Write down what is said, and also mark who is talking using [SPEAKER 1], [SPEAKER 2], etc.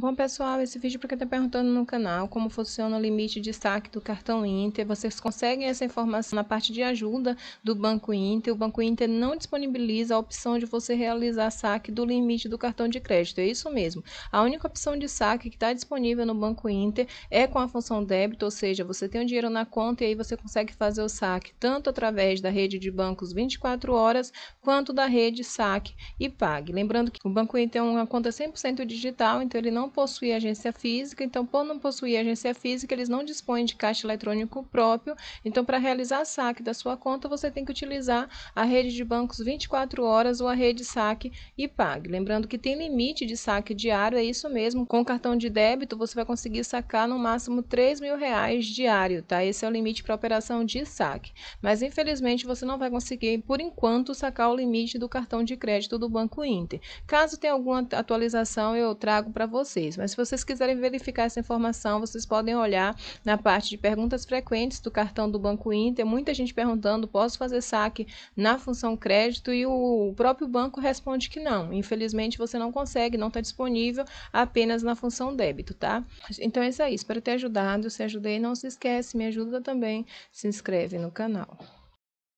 [SPEAKER 1] Bom pessoal, esse vídeo é para quem está perguntando no canal como funciona o limite de saque do cartão Inter, vocês conseguem essa informação na parte de ajuda do Banco Inter. O Banco Inter não disponibiliza a opção de você realizar saque do limite do cartão de crédito, é isso mesmo. A única opção de saque que está disponível no Banco Inter é com a função débito, ou seja, você tem o dinheiro na conta e aí você consegue fazer o saque tanto através da rede de bancos 24 horas quanto da rede saque e pague. Lembrando que o Banco Inter é uma conta 100% digital, então ele não possui agência física, então, por não possuir agência física, eles não dispõem de caixa eletrônico próprio. Então, para realizar saque da sua conta, você tem que utilizar a rede de bancos 24 horas ou a rede saque e pague. Lembrando que tem limite de saque diário, é isso mesmo. Com cartão de débito, você vai conseguir sacar no máximo 3 mil reais diário, tá? Esse é o limite para operação de saque. Mas, infelizmente, você não vai conseguir, por enquanto, sacar o limite do cartão de crédito do Banco Inter. Caso tenha alguma atualização, eu trago para você vocês. Mas se vocês quiserem verificar essa informação, vocês podem olhar na parte de perguntas frequentes do cartão do Banco Inter. Muita gente perguntando: posso fazer saque na função crédito? E o próprio banco responde que não. Infelizmente, você não consegue, não está disponível apenas na função débito, tá? Então é isso aí. Espero ter ajudado. Se ajudei, não se esquece, me ajuda também. Se inscreve no canal.